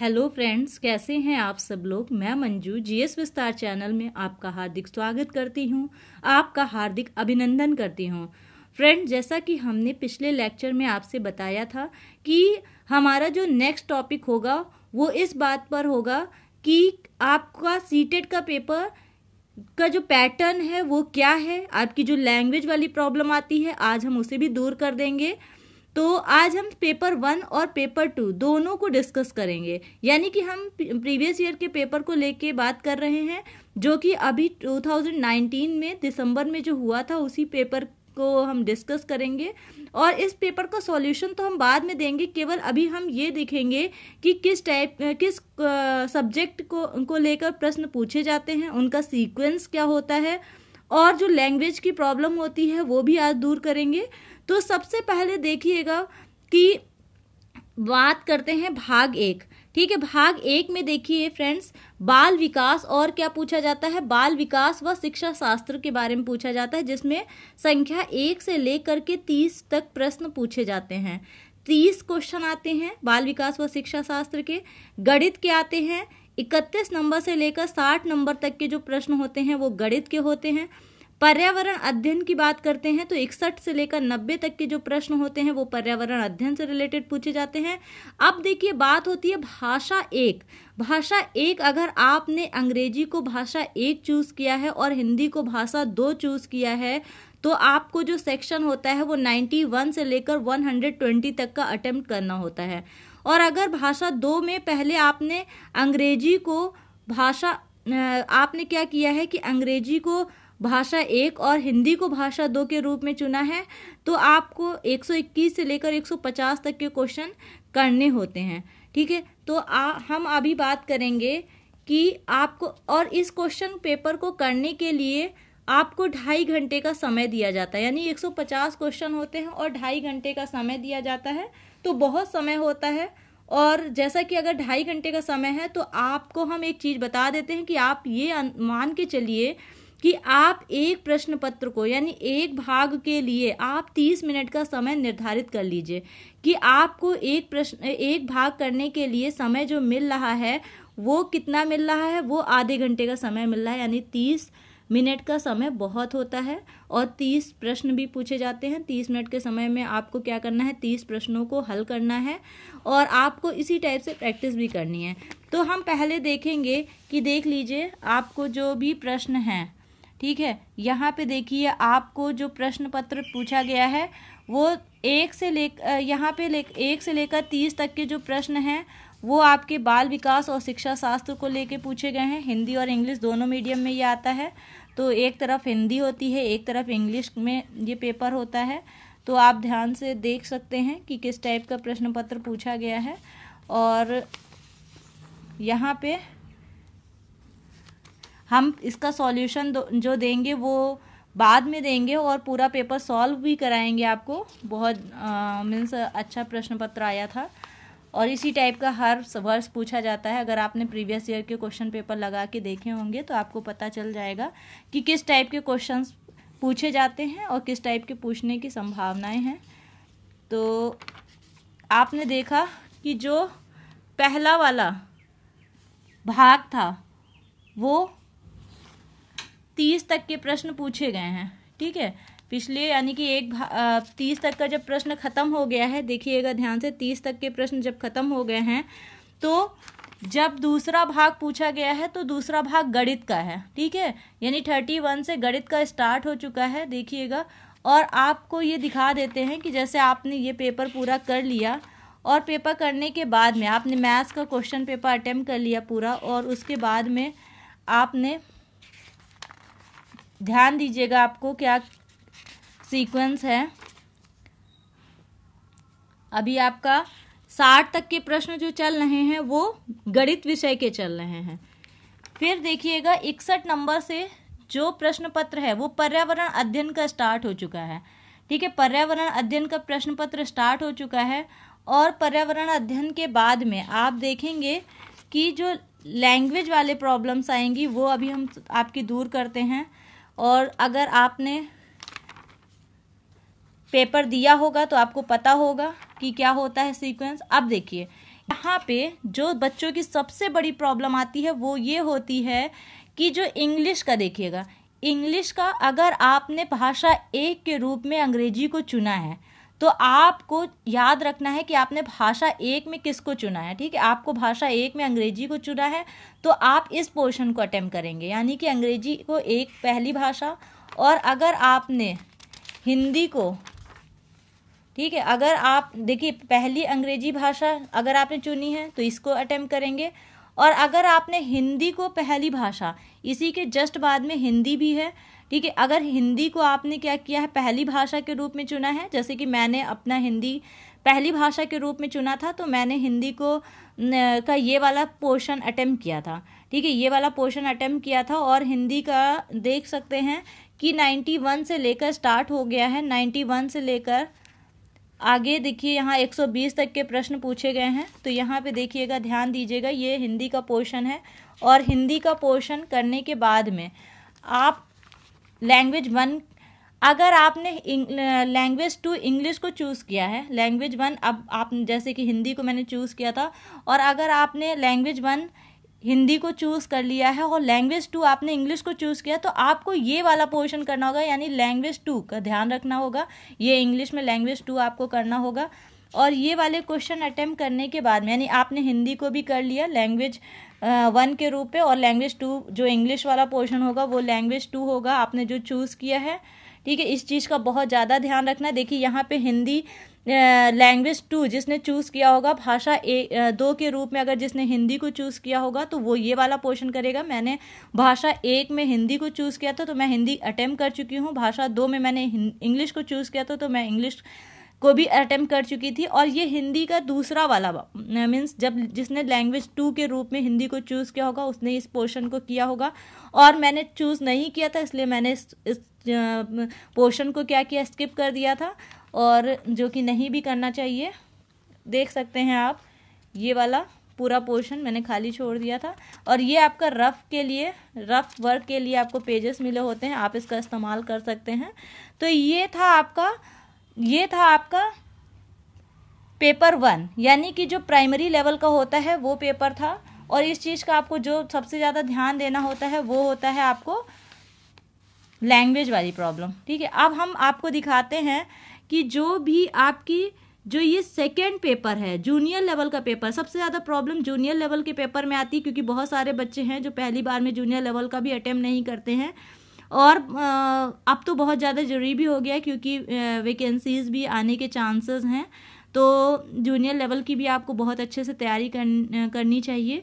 hello friends कैसे हैं आप सब लोग मैं मंजू जीएस विस्तार चैनल में आपका हार्दिक स्वागत करती हूं आपका हार्दिक अभिनंदन करती हूं फ्रेंड जैसा कि हमने पिछले लेक्चर में आपसे बताया था कि हमारा जो नेक्स्ट टॉपिक होगा वो इस बात पर होगा कि आपका सीटेड का पेपर का जो पैटर्न है वो क्या है आपकी जो लैंग्वेज वाली प्रॉब्लम आती है आज हम उसे भी दूर कर देंगे तो आज हम पेपर वन और पेपर टू दोनों को डिस्कस करेंगे यानी कि हम प्रीवियस ईयर के पेपर को लेके बात कर रहे हैं जो कि अभी 2019 में दिसंबर में जो हुआ था उसी पेपर को हम डिस्कस करेंगे और इस पेपर का सॉल्यूशन तो हम बाद में देंगे केवल अभी हम ये देखेंगे कि किस टाइप किस सब्जेक्ट को को लेकर प्रश्न पूछे जाते हैं उनका सीक्वेंस क्या होता है और जो लैंग्वेज की प्रॉब्लम होती है वो भी आज दूर करेंगे तो सबसे पहले देखिएगा कि बात करते हैं भाग एक ठीक है भाग एक में देखिए फ्रेंड्स बाल विकास और क्या पूछा जाता है बाल विकास व शिक्षा शास्त्र के बारे में पूछा जाता है जिसमें संख्या एक से लेकर के तीस तक प्रश्न पूछे जाते हैं तीस क्वेश्चन आते हैं बाल विकास व शिक्षा शास्त्र के गणित के आते हैं इकतीस नंबर से लेकर साठ नंबर तक के जो प्रश्न होते हैं वो गणित के होते हैं पर्यावरण अध्ययन की बात करते हैं तो इकसठ से लेकर नब्बे तक के जो प्रश्न होते हैं वो पर्यावरण अध्ययन से रिलेटेड पूछे जाते हैं अब देखिए बात होती है भाषा एक भाषा एक अगर आपने अंग्रेजी को भाषा एक चूज़ किया है और हिंदी को भाषा दो चूज़ किया है तो आपको जो सेक्शन होता है वो 91 से लेकर 120 तक का अटेम्प्ट करना होता है और अगर भाषा दो में पहले आपने अंग्रेजी को भाषा आपने क्या किया है कि अंग्रेजी को भाषा एक और हिंदी को भाषा दो के रूप में चुना है तो आपको 121 से लेकर 150 तक के क्वेश्चन करने होते हैं ठीक है तो आ, हम अभी बात करेंगे कि आपको और इस क्वेश्चन पेपर को करने के लिए आपको ढाई घंटे का समय दिया जाता है यानी 150 क्वेश्चन होते हैं और ढाई घंटे का समय दिया जाता है तो बहुत समय होता है और जैसा कि अगर ढाई घंटे का समय है तो आपको हम एक चीज़ बता देते हैं कि आप ये मान के चलिए कि आप एक प्रश्न पत्र को यानी एक भाग के लिए आप तीस मिनट का समय निर्धारित कर लीजिए कि आपको एक प्रश्न एक भाग करने के लिए समय जो मिल रहा है वो कितना मिल रहा है वो आधे घंटे का समय मिल रहा है यानी तीस मिनट का समय बहुत होता है और तीस प्रश्न भी पूछे जाते हैं तीस मिनट के समय में आपको क्या करना है तीस प्रश्नों को हल करना है और आपको इसी टाइप से प्रैक्टिस भी करनी है तो हम पहले देखेंगे कि देख लीजिए आपको जो भी प्रश्न हैं ठीक है यहाँ पे देखिए आपको जो प्रश्न पत्र पूछा गया है वो एक से ले यहाँ पे ले एक से लेकर तीस तक के जो प्रश्न हैं वो आपके बाल विकास और शिक्षा शास्त्र को लेके पूछे गए हैं हिंदी और इंग्लिश दोनों मीडियम में ये आता है तो एक तरफ हिंदी होती है एक तरफ इंग्लिश में ये पेपर होता है तो आप ध्यान से देख सकते हैं कि किस टाइप का प्रश्न पत्र पूछा गया है और यहाँ पे हम इसका सॉल्यूशन जो देंगे वो बाद में देंगे और पूरा पेपर सॉल्व भी कराएंगे आपको बहुत मीन्स अच्छा प्रश्न पत्र आया था और इसी टाइप का हर वर्ष पूछा जाता है अगर आपने प्रीवियस ईयर के क्वेश्चन पेपर लगा के देखे होंगे तो आपको पता चल जाएगा कि किस टाइप के क्वेश्चन पूछे जाते हैं और किस टाइप के पूछने की संभावनाएं हैं तो आपने देखा कि जो पहला वाला भाग था वो तीस तक के प्रश्न पूछे गए हैं ठीक है पिछले यानी कि एक तीस तक का जब प्रश्न खत्म हो गया है देखिएगा ध्यान से तीस तक के प्रश्न जब खत्म हो गए हैं तो जब दूसरा भाग पूछा गया है तो दूसरा भाग गणित का है ठीक है यानी थर्टी वन से गणित का स्टार्ट हो चुका है देखिएगा और आपको ये दिखा देते हैं कि जैसे आपने ये पेपर पूरा कर लिया और पेपर करने के बाद में आपने मैथ्स का क्वेश्चन पेपर अटैम्प्ट कर लिया पूरा और उसके बाद में आपने ध्यान दीजिएगा आपको क्या सीक्वेंस है अभी आपका साठ तक के प्रश्न जो चल रहे हैं वो गणित विषय के चल रहे हैं फिर देखिएगा इकसठ नंबर से जो प्रश्न पत्र है वो पर्यावरण अध्ययन का स्टार्ट हो चुका है ठीक है पर्यावरण अध्ययन का प्रश्न पत्र स्टार्ट हो चुका है और पर्यावरण अध्ययन के बाद में आप देखेंगे कि जो लैंग्वेज वाले प्रॉब्लम्स आएंगी वो अभी हम आपकी दूर करते हैं और अगर आपने पेपर दिया होगा तो आपको पता होगा कि क्या होता है सीक्वेंस अब देखिए यहाँ पे जो बच्चों की सबसे बड़ी प्रॉब्लम आती है वो ये होती है कि जो इंग्लिश का देखिएगा इंग्लिश का अगर आपने भाषा एक के रूप में अंग्रेजी को चुना है तो आपको याद रखना है कि आपने भाषा एक में किसको चुना है ठीक है आपको भाषा एक में अंग्रेजी को चुना है तो आप इस पोर्शन को अटेम्प्ट करेंगे यानी कि अंग्रेजी को एक पहली भाषा और अगर आपने हिंदी को ठीक है अगर आप देखिए पहली अंग्रेजी भाषा अगर आपने चुनी है तो इसको अटेम्प्ट करेंगे और अगर आपने हिंदी को पहली भाषा इसी के जस्ट बाद में हिंदी भी है ठीक है अगर हिंदी को आपने क्या किया है पहली भाषा के रूप में चुना है जैसे कि मैंने अपना हिंदी पहली भाषा के रूप में चुना था तो मैंने हिंदी को न, का ये वाला पोर्शन अटैम्प्ट किया था ठीक है ये वाला पोर्शन अटैम्प किया था और हिंदी का देख सकते हैं कि 91 से लेकर स्टार्ट हो गया है 91 से लेकर आगे देखिए यहाँ 120 तक के प्रश्न पूछे गए हैं तो यहाँ पे देखिएगा ध्यान दीजिएगा ये हिंदी का पोर्शन है और हिंदी का पोर्शन करने के बाद में आप लैंग्वेज वन अगर आपने लैंग्वेज टू इंग्लिश को चूज़ किया है लैंग्वेज वन अब आप जैसे कि हिंदी को मैंने चूज़ किया था और अगर आपने लैंग्वेज वन हिंदी को चूज़ कर लिया है और लैंग्वेज टू आपने इंग्लिश को चूज़ किया तो आपको ये वाला पोर्शन करना होगा यानी लैंग्वेज टू का ध्यान रखना होगा ये इंग्लिश में लैंग्वेज टू आपको करना होगा और ये वाले क्वेश्चन अटैम्प्ट करने के बाद में यानी आपने हिंदी को भी कर लिया लैंग्वेज वन के रूप में और लैंग्वेज टू जो इंग्लिश वाला पोर्शन होगा वो लैंग्वेज टू होगा आपने जो चूज़ किया है ठीक है इस चीज़ का बहुत ज़्यादा ध्यान रखना देखिए यहाँ पे हिंदी लैंग्वेज टू जिसने चूज़ किया होगा भाषा ए दो के रूप में अगर जिसने हिंदी को चूज़ किया होगा तो वो ये वाला पोर्शन करेगा मैंने भाषा एक में हिंदी को चूज़ किया था तो मैं हिंदी अटैम्प्ट कर चुकी हूँ भाषा दो में मैंने इंग्लिश को चूज़ किया था तो मैं इंग्लिश को भी अटैम्प्ट कर चुकी थी और ये हिंदी का दूसरा वाला मीन्स जब जिसने लैंग्वेज टू के रूप में हिंदी को चूज़ किया होगा उसने इस पोर्शन को किया होगा और मैंने चूज़ नहीं किया था इसलिए मैंने इस, इस पोर्शन को क्या किया स्किप कर दिया था और जो कि नहीं भी करना चाहिए देख सकते हैं आप ये वाला पूरा पोर्शन मैंने खाली छोड़ दिया था और ये आपका रफ़ के लिए रफ़ वर्क के लिए आपको पेजेस मिले होते हैं आप इसका इस्तेमाल कर सकते हैं तो ये था आपका ये था आपका पेपर वन यानी कि जो प्राइमरी लेवल का होता है वो पेपर था और इस चीज़ का आपको जो सबसे ज़्यादा ध्यान देना होता है वो होता है आपको लैंग्वेज वाली प्रॉब्लम ठीक है अब हम आपको दिखाते हैं कि जो भी आपकी जो ये सेकेंड पेपर है जूनियर लेवल का पेपर सबसे ज़्यादा प्रॉब्लम जूनियर लेवल के पेपर में आती है क्योंकि बहुत सारे बच्चे हैं जो पहली बार में जूनियर लेवल का भी अटैम्प्ट नहीं करते हैं और अब तो बहुत ज़्यादा ज़रूरी भी हो गया है क्योंकि वैकेंसीज़ भी आने के चांसेस हैं तो जूनियर लेवल की भी आपको बहुत अच्छे से तैयारी कर, करनी चाहिए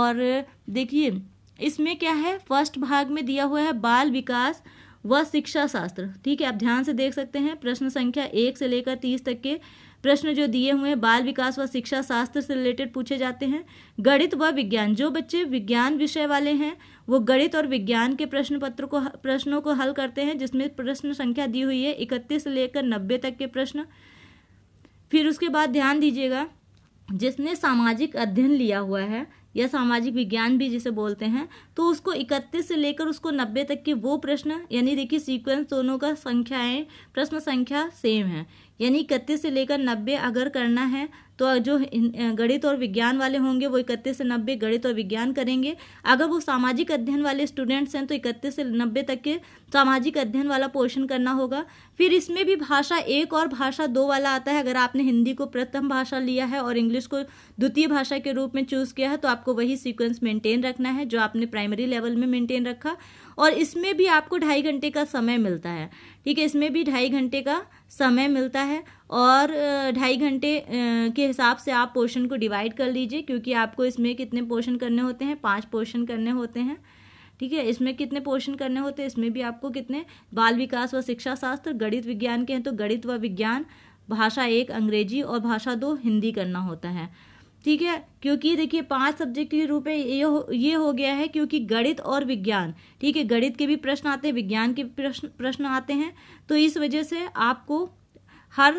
और देखिए इसमें क्या है फर्स्ट भाग में दिया हुआ है बाल विकास व शिक्षा शास्त्र ठीक है आप ध्यान से देख सकते हैं प्रश्न संख्या एक से लेकर तीस तक के प्रश्न जो दिए हुए हैं बाल विकास व शिक्षा शास्त्र से रिलेटेड पूछे जाते हैं गणित व विज्ञान जो बच्चे विज्ञान विषय वाले हैं वो गणित और विज्ञान के प्रश्न पत्र को प्रश्नों को हल करते हैं जिसमें प्रश्न संख्या दी हुई है इकतीस से लेकर नब्बे तक के प्रश्न फिर उसके बाद ध्यान दीजिएगा जिसने सामाजिक अध्ययन लिया हुआ है या सामाजिक विज्ञान भी जिसे बोलते हैं तो उसको इकतीस से लेकर उसको नब्बे तक के वो प्रश्न यानी देखिए सीक्वेंस दोनों का संख्याएं प्रश्न संख्या सेम है यानी इकतीस से लेकर नब्बे अगर करना है तो जो गणित और विज्ञान वाले होंगे वो इकतीस से नब्बे गणित और विज्ञान करेंगे अगर वो सामाजिक अध्ययन वाले स्टूडेंट्स हैं तो इकतीस से नब्बे तक के सामाजिक अध्ययन वाला पोर्शन करना होगा फिर इसमें भी भाषा एक और भाषा दो वाला आता है अगर आपने हिंदी को प्रथम भाषा लिया है और इंग्लिश को द्वितीय भाषा के रूप में चूज़ किया है तो आपको वही सीक्वेंस मेंटेन रखना है जो आपने प्राइमरी लेवल में मेंटेन रखा और इसमें भी आपको ढाई घंटे का समय मिलता है ठीक है इसमें भी ढाई घंटे का समय मिलता है और ढाई घंटे के हिसाब से आप पोर्शन को डिवाइड कर लीजिए क्योंकि आपको इसमें कितने पोर्शन करने होते हैं पाँच पोर्शन करने होते हैं ठीक है इसमें कितने पोर्शन करने होते हैं इसमें भी आपको कितने बाल विकास व शिक्षा शास्त्र गणित विज्ञान के हैं तो गणित व विज्ञान भाषा एक अंग्रेजी और भाषा दो हिंदी करना होता है ठीक है क्योंकि देखिए पांच सब्जेक्ट के रूप में ये हो ये हो गया है क्योंकि गणित और विज्ञान ठीक है गणित के भी प्रश्न आते हैं विज्ञान के प्रश्न प्रश्न आते हैं तो इस वजह से आपको हर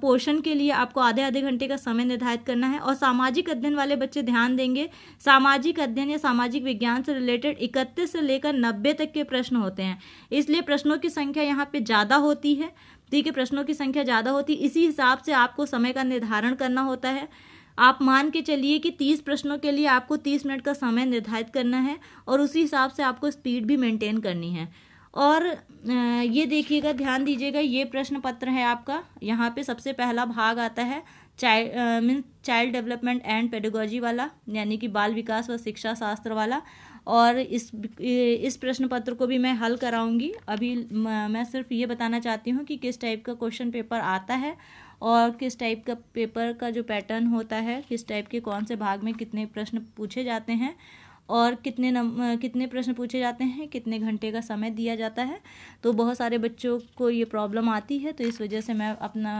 पोर्शन के लिए आपको आधे आधे घंटे का समय निर्धारित करना है और सामाजिक अध्ययन वाले बच्चे ध्यान देंगे सामाजिक अध्ययन या सामाजिक विज्ञान से रिलेटेड इकतीस से लेकर नब्बे तक के प्रश्न होते हैं इसलिए प्रश्नों की संख्या यहाँ पे ज़्यादा होती है ठीक है प्रश्नों की संख्या ज़्यादा होती है इसी हिसाब से आपको समय का निर्धारण करना होता है आप मान के चलिए कि तीस प्रश्नों के लिए आपको तीस मिनट का समय निर्धारित करना है और उसी हिसाब से आपको स्पीड भी मेंटेन करनी है और ये देखिएगा ध्यान दीजिएगा ये प्रश्न पत्र है आपका यहाँ पे सबसे पहला भाग आता है child mean child development and pedagogy वाला यानी कि बाल विकास व शिक्षा शास्त्र वाला और इस इस प्रश्न पत्र को भी मैं हल कराऊंगी अभी मैं सिर्फ ये बताना चाहती हूँ कि किस टाइप का क्वेश्चन पेपर आता है और किस टाइप का पेपर का जो पैटर्न होता है किस टाइप के कौन से भाग में कितने प्रश्न पूछे जाते हैं और कितने नम कितने प्रश्न पूछे जाते हैं कितने घंटे का समय दिया जाता है तो बहुत सारे बच्चों को ये प्रॉब्लम आती है तो इस वजह से मैं अपना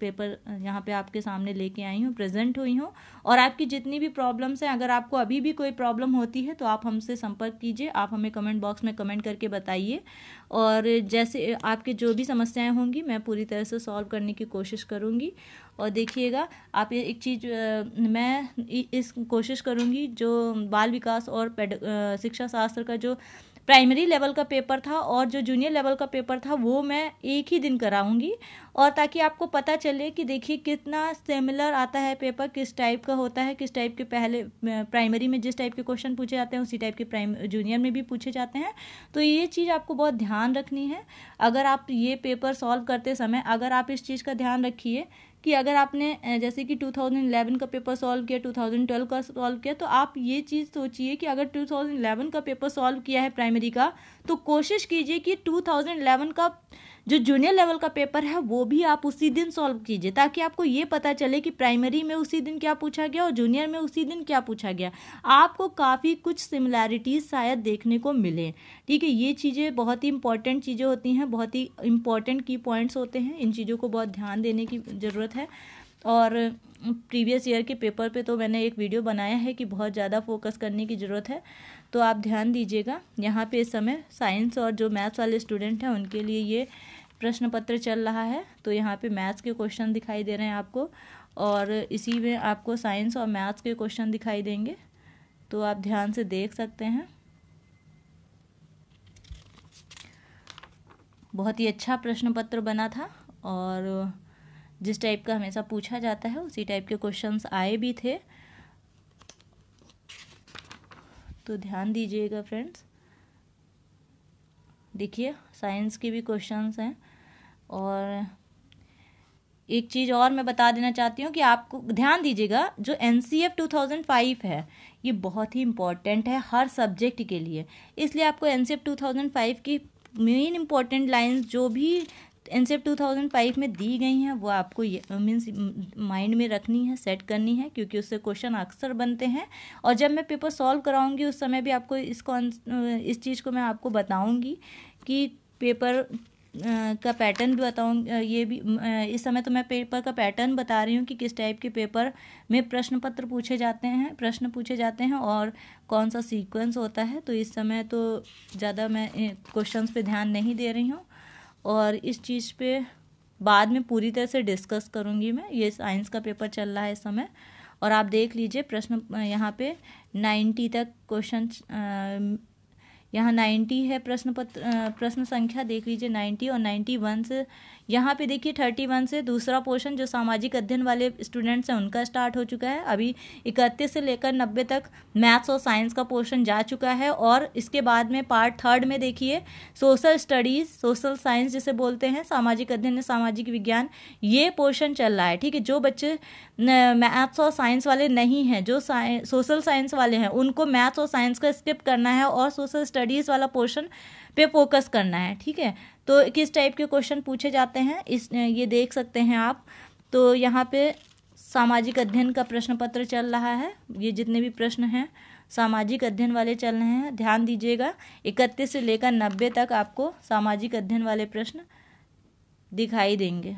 पेपर यहाँ पे आपके सामने लेके आई हूँ प्रेजेंट हुई हूँ और आपकी जितनी भी प्रॉब्लम्स हैं अगर आपको अभी भी कोई प्रॉब्लम होती है तो आप हमसे संपर्क कीजिए आप हमें कमेंट बॉक्स में कमेंट करके बताइए और जैसे आपके जो भी समस्याएँ होंगी मैं पूरी तरह से सॉल्व करने की कोशिश करूँगी और देखिएगा आप ये एक चीज़ मैं इस कोशिश करूँगी जो बाल विकास और शिक्षा शास्त्र का जो प्राइमरी लेवल का पेपर था और जो जूनियर लेवल का पेपर था वो मैं एक ही दिन कराऊंगी और ताकि आपको पता चले कि देखिए कितना सिमिलर आता है पेपर किस टाइप का होता है किस टाइप के पहले प्राइमरी में जिस टाइप के क्वेश्चन पूछे जाते हैं उसी टाइप के प्राइम जूनियर में भी पूछे जाते हैं तो ये चीज़ आपको बहुत ध्यान रखनी है अगर आप ये पेपर सॉल्व करते समय अगर आप इस चीज़ का ध्यान रखिए कि अगर आपने जैसे कि 2011 का पेपर सॉल्व किया 2012 का सॉल्व किया तो आप ये चीज़ सोचिए कि अगर 2011 का पेपर सॉल्व किया है प्राइमरी का तो कोशिश कीजिए कि 2011 का जो जूनियर लेवल का पेपर है वो भी आप उसी दिन सॉल्व कीजिए ताकि आपको ये पता चले कि प्राइमरी में उसी दिन क्या पूछा गया और जूनियर में उसी दिन क्या पूछा गया आपको काफ़ी कुछ सिमिलैरिटीज़ शायद देखने को मिले ठीक है ये चीज़ें बहुत ही इंपॉर्टेंट चीज़ें होती हैं बहुत ही इंपॉर्टेंट की पॉइंट्स होते हैं इन चीज़ों को बहुत ध्यान देने की ज़रूरत है और प्रीवियस ईयर के पेपर पे तो मैंने एक वीडियो बनाया है कि बहुत ज़्यादा फोकस करने की ज़रूरत है तो आप ध्यान दीजिएगा यहाँ पे इस समय साइंस और जो मैथ्स वाले स्टूडेंट हैं उनके लिए ये प्रश्न पत्र चल रहा है तो यहाँ पे मैथ्स के क्वेश्चन दिखाई दे रहे हैं आपको और इसी में आपको साइंस और मैथ्स के क्वेश्चन दिखाई देंगे तो आप ध्यान से देख सकते हैं बहुत ही अच्छा प्रश्न पत्र बना था और जिस टाइप का हमेशा पूछा जाता है उसी टाइप के क्वेश्चंस आए भी थे तो ध्यान दीजिएगा फ्रेंड्स देखिए साइंस के भी क्वेश्चंस हैं और एक चीज़ और मैं बता देना चाहती हूँ कि आपको ध्यान दीजिएगा जो N C F two thousand five है ये बहुत ही इम्पोर्टेंट है हर सब्जेक्ट के लिए इसलिए आपको N C F two thousand five की मेन इम्पॉर्टेंट लाइन्स जो भी एन 2005 टू थाउजेंड फाइव में दी गई हैं वो आपको मीन्स माइंड uh, में रखनी है सेट करनी है क्योंकि उससे क्वेश्चन अक्सर बनते हैं और जब मैं पेपर सॉल्व कराऊंगी उस समय भी आपको इसको uh, इस चीज़ को मैं आपको बताऊंगी कि पेपर uh, का पैटर्न भी बताऊँ ये भी इस समय तो मैं पेपर का पैटर्न बता रही हूँ कि किस टाइप के पेपर में प्रश्न पत्र पूछे जाते हैं प्रश्न पूछे जाते हैं और कौन सा सीक्वेंस होता है तो इस समय तो ज़्यादा मैं क्वेश्चंस पे ध्यान नहीं दे रही हूँ और इस चीज़ पे बाद में पूरी तरह से डिस्कस करूँगी मैं ये साइंस का पेपर चल रहा है इस समय और आप देख लीजिए प्रश्न यहाँ पे नाइन्टी तक क्वेश्चन यहाँ नाइन्टी है प्रश्न पत्र प्रश्न संख्या देख लीजिए नाइन्टी और नाइन्टी वन से यहाँ पे देखिए थर्टी वन से दूसरा पोर्शन जो सामाजिक अध्ययन वाले स्टूडेंट्स हैं उनका स्टार्ट हो चुका है अभी इकतीस से लेकर नब्बे तक मैथ्स और साइंस का पोर्शन जा चुका है और इसके बाद में पार्ट थर्ड में देखिए सोशल स्टडीज़ सोशल साइंस जिसे बोलते हैं सामाजिक अध्ययन या सामाजिक विज्ञान ये पोर्शन चल रहा है ठीक है जो बच्चे मैथ्स और साइंस वाले नहीं हैं जो सोशल साइंस वाले हैं उनको मैथ्स और साइंस का स्किप करना है और सोशल स्टडीज़ वाला पोर्शन पे फोकस करना है ठीक है तो किस टाइप के क्वेश्चन पूछे जाते हैं इस ये देख सकते हैं आप तो यहाँ पे सामाजिक अध्ययन का प्रश्न पत्र चल रहा है ये जितने भी प्रश्न हैं सामाजिक अध्ययन वाले चल रहे हैं ध्यान दीजिएगा इकतीस से लेकर नब्बे तक आपको सामाजिक अध्ययन वाले प्रश्न दिखाई देंगे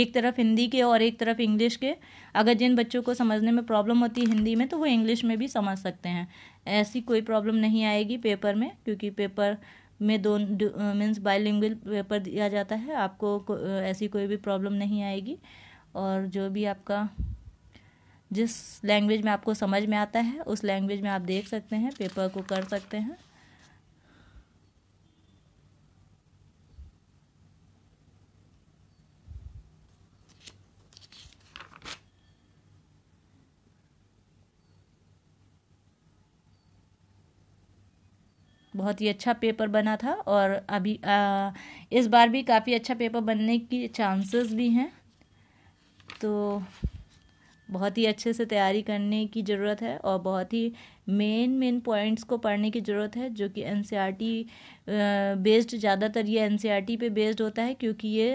एक तरफ हिंदी के और एक तरफ इंग्लिश के अगर जिन बच्चों को समझने में प्रॉब्लम होती है हिंदी में तो वो इंग्लिश में भी समझ सकते हैं ऐसी कोई प्रॉब्लम नहीं आएगी पेपर में क्योंकि पेपर में दो मीन्स बायोलिंगुअल पेपर दिया जाता है आपको को, ऐसी कोई भी प्रॉब्लम नहीं आएगी और जो भी आपका जिस लैंग्वेज में आपको समझ में आता है उस लैंग्वेज में आप देख सकते हैं पेपर को कर सकते हैं बहुत ही अच्छा पेपर बना था और अभी आ, इस बार भी काफ़ी अच्छा पेपर बनने की चांसेस भी हैं तो बहुत ही अच्छे से तैयारी करने की ज़रूरत है और बहुत ही मेन मेन पॉइंट्स को पढ़ने की ज़रूरत है जो कि एन बेस्ड e ज़्यादातर ये एन e पे बेस्ड होता है क्योंकि ये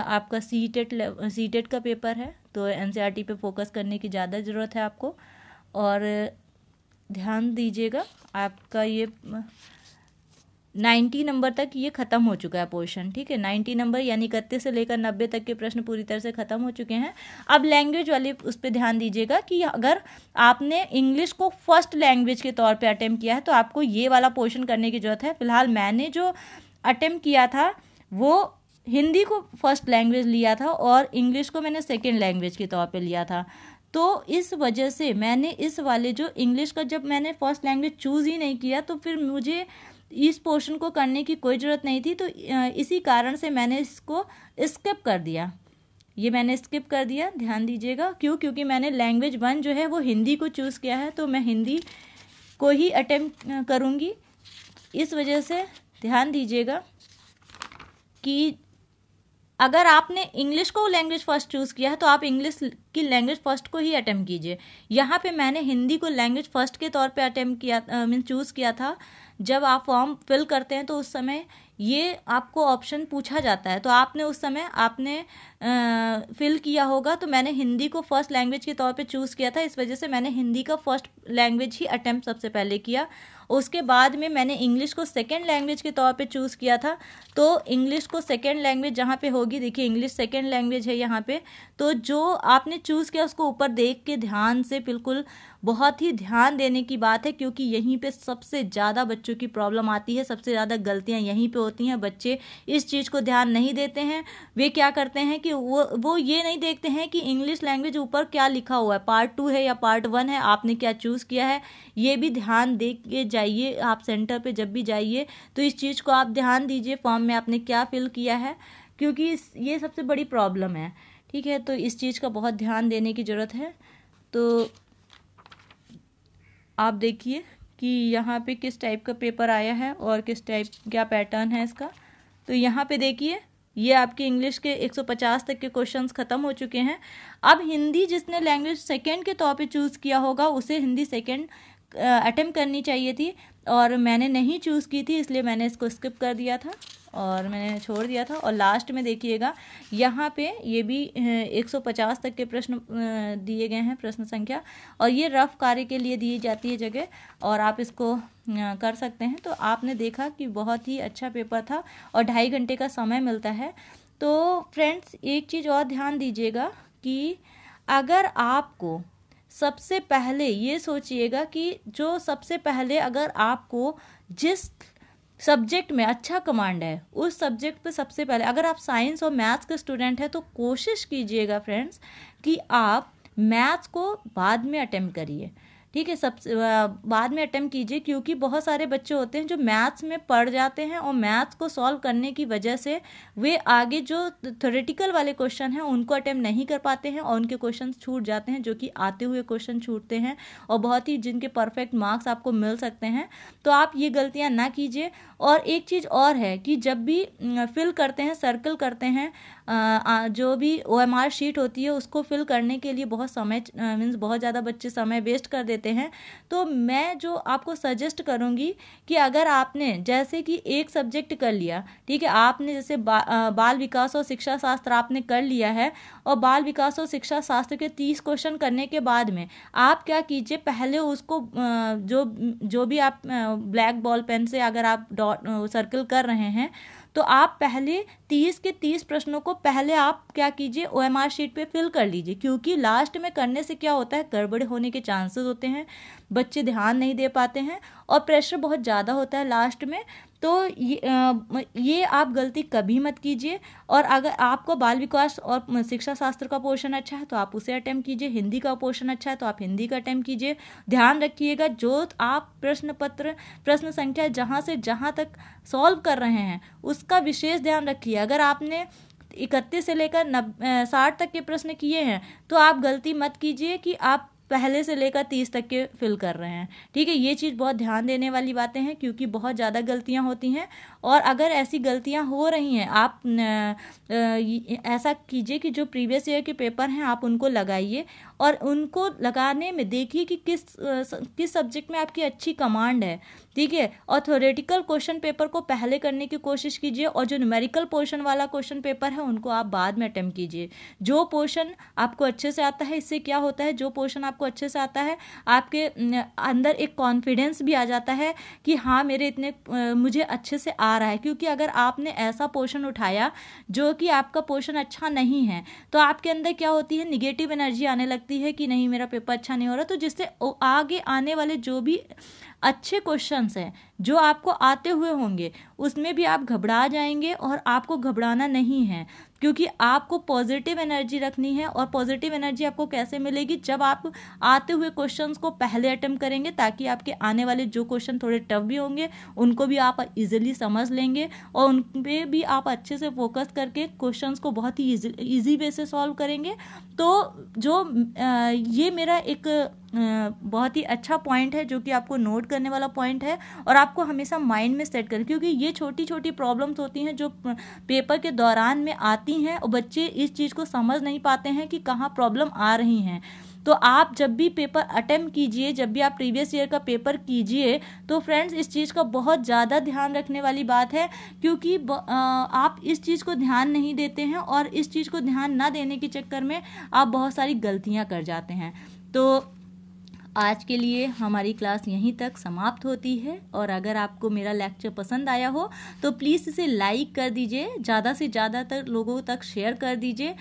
आपका सी टेट सी टेट का पेपर है तो एन e पे फोकस करने की ज़्यादा ज़रूरत है आपको और ध्यान दीजिएगा आपका ये नाइन्टी नंबर तक ये ख़त्म हो चुका है पोर्शन ठीक है नाइन्टी नंबर यानी इकतीस से लेकर नब्बे तक के प्रश्न पूरी तरह से ख़त्म हो चुके हैं अब लैंग्वेज वाले उस पर ध्यान दीजिएगा कि अगर आपने इंग्लिश को फर्स्ट लैंग्वेज के तौर पे अटैम्प्ट किया है तो आपको ये वाला पोर्शन करने की ज़रूरत है फिलहाल मैंने जो अटैम्प्ट किया था वो हिंदी को फर्स्ट लैंग्वेज लिया था और इंग्लिश को मैंने सेकेंड लैंग्वेज के तौर पर लिया था तो इस वजह से मैंने इस वाले जो इंग्लिश का जब मैंने फर्स्ट लैंग्वेज चूज़ ही नहीं किया तो फिर मुझे इस पोर्शन को करने की कोई ज़रूरत नहीं थी तो इसी कारण से मैंने इसको स्किप कर दिया ये मैंने स्किप कर दिया ध्यान दीजिएगा क्यों क्योंकि मैंने लैंग्वेज वन जो है वो हिंदी को चूज़ किया है तो मैं हिंदी को ही अटेम्प्ट करूँगी इस वजह से ध्यान दीजिएगा कि अगर आपने इंग्लिश को लैंग्वेज फर्स्ट चूज़ किया है तो आप इंग्लिश की लैंग्वेज फर्स्ट को ही अटैम्प्ट कीजिए यहाँ पे मैंने हिंदी को लैंग्वेज फर्स्ट के तौर पे अटैम्प किया मीन चूज़ किया था जब आप फॉर्म फिल करते हैं तो उस समय ये आपको ऑप्शन पूछा जाता है तो आपने उस समय आपने फिल किया होगा तो मैंने हिंदी को फर्स्ट लैंग्वेज के तौर पे चूज़ किया था इस वजह से मैंने हिंदी का फर्स्ट लैंग्वेज ही अटैम्प्ट सबसे पहले किया उसके बाद में मैंने इंग्लिश को सेकेंड लैंग्वेज के तौर पर चूज़ किया था तो इंग्लिश को सेकेंड लैंग्वेज जहाँ पर होगी देखिए इंग्लिश सेकेंड लैंग्वेज है यहाँ पर तो जो आपने चूज़ किया उसको ऊपर देख के ध्यान से बिल्कुल बहुत ही ध्यान देने की बात है क्योंकि यहीं पे सबसे ज़्यादा बच्चों की प्रॉब्लम आती है सबसे ज़्यादा गलतियाँ यहीं पे होती हैं बच्चे इस चीज़ को ध्यान नहीं देते हैं वे क्या करते हैं कि वो वो ये नहीं देखते हैं कि इंग्लिश लैंग्वेज ऊपर क्या लिखा हुआ है पार्ट टू है या पार्ट वन है आपने क्या चूज़ किया है ये भी ध्यान दे के जाइए आप सेंटर पर जब भी जाइए तो इस चीज़ को आप ध्यान दीजिए फॉर्म में आपने क्या फिल किया है क्योंकि ये सबसे बड़ी प्रॉब्लम है ठीक है तो इस चीज़ का बहुत ध्यान देने की ज़रूरत है तो आप देखिए कि यहाँ पे किस टाइप का पेपर आया है और किस टाइप क्या पैटर्न है इसका तो यहाँ पे देखिए ये आपके इंग्लिश के 150 तक के क्वेश्चंस ख़त्म हो चुके हैं अब हिंदी जिसने लैंग्वेज सेकेंड के तौर पे चूज़ किया होगा उसे हिंदी सेकेंड अटैम्प्ट करनी चाहिए थी और मैंने नहीं चूज़ की थी इसलिए मैंने इसको स्किप कर दिया था और मैंने छोड़ दिया था और लास्ट में देखिएगा यहाँ पे ये भी 150 तक के प्रश्न दिए गए हैं प्रश्न संख्या और ये रफ कार्य के लिए दी जाती है जगह और आप इसको कर सकते हैं तो आपने देखा कि बहुत ही अच्छा पेपर था और ढाई घंटे का समय मिलता है तो फ्रेंड्स एक चीज़ और ध्यान दीजिएगा कि अगर आपको सबसे पहले ये सोचिएगा कि जो सबसे पहले अगर आपको जिस सब्जेक्ट में अच्छा कमांड है उस सब्जेक्ट पे सबसे पहले अगर आप साइंस और मैथ्स के स्टूडेंट हैं तो कोशिश कीजिएगा फ्रेंड्स कि आप मैथ्स को बाद में अटेम्प्ट करिए ठीक है सब बाद में अटैम्प्ट कीजिए क्योंकि बहुत सारे बच्चे होते हैं जो मैथ्स में पढ़ जाते हैं और मैथ्स को सॉल्व करने की वजह से वे आगे जो थोरेटिकल वाले क्वेश्चन हैं उनको अटैम्प्ट नहीं कर पाते हैं और उनके क्वेश्चन छूट जाते हैं जो कि आते हुए क्वेश्चन छूटते हैं और बहुत ही जिनके परफेक्ट मार्क्स आपको मिल सकते हैं तो आप ये गलतियाँ ना कीजिए और एक चीज़ और है कि जब भी फिल करते हैं सर्कल करते हैं जो भी ओ एम आर शीट होती है उसको फिल करने के लिए बहुत समय मीन्स बहुत ज़्यादा बच्चे समय वेस्ट कर देते हैं तो मैं जो आपको सजेस्ट करूँगी कि अगर आपने जैसे कि एक सब्जेक्ट कर लिया ठीक है आपने जैसे बा, आ, बाल विकास और शिक्षा शास्त्र आपने कर लिया है और बाल विकास और शिक्षा शास्त्र के तीस क्वेश्चन करने के बाद में आप क्या कीजिए पहले उसको जो जो भी आप ब्लैक बॉल पेन से अगर आप डॉट सर्कल कर रहे हैं तो आप पहले तीस के तीस प्रश्नों को पहले आप क्या कीजिए ओ एम आर शीट पर फिल कर लीजिए क्योंकि लास्ट में करने से क्या होता है गड़बड़ होने के चांसेस होते हैं बच्चे ध्यान नहीं दे पाते हैं और प्रेशर बहुत ज़्यादा होता है लास्ट में तो ये ये आप गलती कभी मत कीजिए और अगर आपको बाल विकास और शिक्षा शास्त्र का पोर्शन अच्छा है तो आप उसे अटैम्प्ट कीजिए हिंदी का पोर्शन अच्छा है तो आप हिंदी का अटैम्प्ट कीजिए ध्यान रखिएगा जो आप प्रश्न पत्र प्रश्न संख्या जहाँ से जहाँ तक सॉल्व कर रहे हैं उसका विशेष ध्यान रखिए अगर आपने इकतीस से लेकर नब साठ तक के प्रश्न किए हैं तो आप गलती मत कीजिए कि आप पहले से लेकर तीस तक के फिल कर रहे हैं ठीक है ये चीज़ बहुत ध्यान देने वाली बातें हैं क्योंकि बहुत ज़्यादा गलतियाँ होती हैं और अगर ऐसी गलतियाँ हो रही हैं आप ऐसा कीजिए कि जो प्रीवियस ईयर के पेपर हैं आप उनको लगाइए और उनको लगाने में देखिए कि किस किस सब्जेक्ट में आपकी अच्छी कमांड है ठीक है और थोरेटिकल क्वेश्चन पेपर को पहले करने की कोशिश कीजिए और जो न्यूमेरिकल पोर्शन वाला क्वेश्चन पेपर है उनको आप बाद में अटैम्प्ट कीजिए जो पोर्शन आपको अच्छे से आता है इससे क्या होता है जो पोर्शन आपको अच्छे से आता है आपके अंदर एक कॉन्फिडेंस भी आ जाता है कि हाँ मेरे इतने मुझे अच्छे से आ रहा है क्योंकि अगर आपने ऐसा पोर्शन उठाया जो कि आपका पोर्शन अच्छा नहीं है तो आपके अंदर क्या होती है निगेटिव एनर्जी आने लगती लगती है कि नहीं मेरा पेपर अच्छा नहीं हो रहा तो जिससे आगे आने वाले जो भी अच्छे क्वेश्चंस हैं जो आपको आते हुए होंगे उसमें भी आप घबरा जाएंगे और आपको घबराना नहीं है क्योंकि आपको पॉजिटिव एनर्जी रखनी है और पॉजिटिव एनर्जी आपको कैसे मिलेगी जब आप आते हुए क्वेश्चन को पहले अटैम्प्ट करेंगे ताकि आपके आने वाले जो क्वेश्चन थोड़े टफ भी होंगे उनको भी आप इजिली समझ लेंगे और उन पर भी आप अच्छे से फोकस करके क्वेश्चन को बहुत ही ईजी वे से सॉल्व करेंगे तो जो ये मेरा एक बहुत ही अच्छा पॉइंट है जो कि आपको नोट करने वाला पॉइंट है और आपको हमेशा माइंड में सेट करें क्योंकि ये छोटी छोटी प्रॉब्लम्स होती हैं जो पेपर के दौरान में आती हैं और बच्चे इस चीज़ को समझ नहीं पाते हैं कि कहाँ प्रॉब्लम आ रही हैं तो आप जब भी पेपर अटेम्प्ट कीजिए जब भी आप प्रीवियस ईयर का पेपर कीजिए तो फ्रेंड्स इस चीज़ का बहुत ज़्यादा ध्यान रखने वाली बात है क्योंकि आप इस चीज़ को ध्यान नहीं देते हैं और इस चीज़ को ध्यान ना देने के चक्कर में आप बहुत सारी गलतियाँ कर जाते हैं तो आज के लिए हमारी क्लास यहीं तक समाप्त होती है और अगर आपको मेरा लेक्चर पसंद आया हो तो प्लीज़ इसे लाइक कर दीजिए ज़्यादा से ज़्यादा तक लोगों तक शेयर कर दीजिए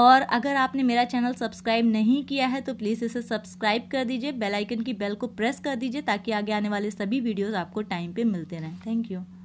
और अगर आपने मेरा चैनल सब्सक्राइब नहीं किया है तो प्लीज़ इसे सब्सक्राइब कर दीजिए बेल आइकन की बेल को प्रेस कर दीजिए ताकि आगे आने वाले सभी वीडियोज़ आपको टाइम पर मिलते रहें थैंक यू